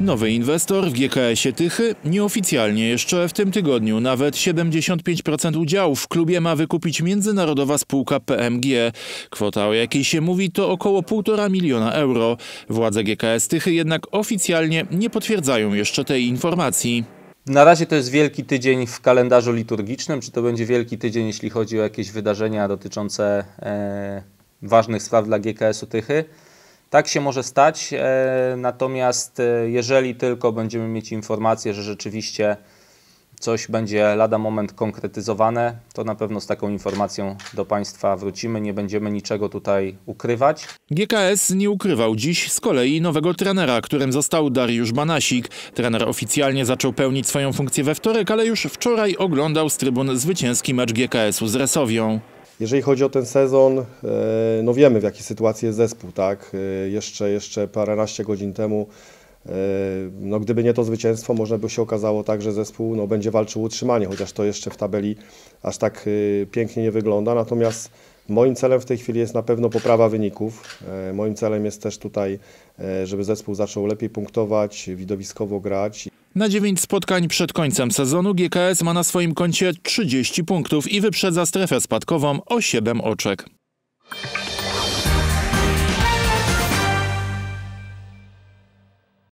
Nowy inwestor w GKS-ie Tychy nieoficjalnie jeszcze w tym tygodniu nawet 75% udziałów w klubie ma wykupić międzynarodowa spółka PMG. Kwota, o jakiej się mówi, to około 1,5 miliona euro. Władze GKS Tychy jednak oficjalnie nie potwierdzają jeszcze tej informacji. Na razie to jest wielki tydzień w kalendarzu liturgicznym. Czy to będzie wielki tydzień, jeśli chodzi o jakieś wydarzenia dotyczące e, ważnych spraw dla GKS-u Tychy? Tak się może stać, e, natomiast e, jeżeli tylko będziemy mieć informację, że rzeczywiście coś będzie lada moment konkretyzowane, to na pewno z taką informacją do Państwa wrócimy. Nie będziemy niczego tutaj ukrywać. GKS nie ukrywał dziś z kolei nowego trenera, którym został Dariusz Banasik. Trener oficjalnie zaczął pełnić swoją funkcję we wtorek, ale już wczoraj oglądał z trybun zwycięski mecz GKS-u z Resowią. Jeżeli chodzi o ten sezon, e, no wiemy w jakiej sytuacji jest zespół, tak? E, jeszcze, jeszcze paręnaście godzin temu, e, no gdyby nie to zwycięstwo, można by się okazało tak, że zespół no, będzie walczył o utrzymanie, chociaż to jeszcze w tabeli aż tak pięknie nie wygląda. Natomiast moim celem w tej chwili jest na pewno poprawa wyników. Moim celem jest też tutaj, żeby zespół zaczął lepiej punktować, widowiskowo grać. Na 9 spotkań przed końcem sezonu GKS ma na swoim koncie 30 punktów i wyprzedza strefę spadkową o 7 oczek.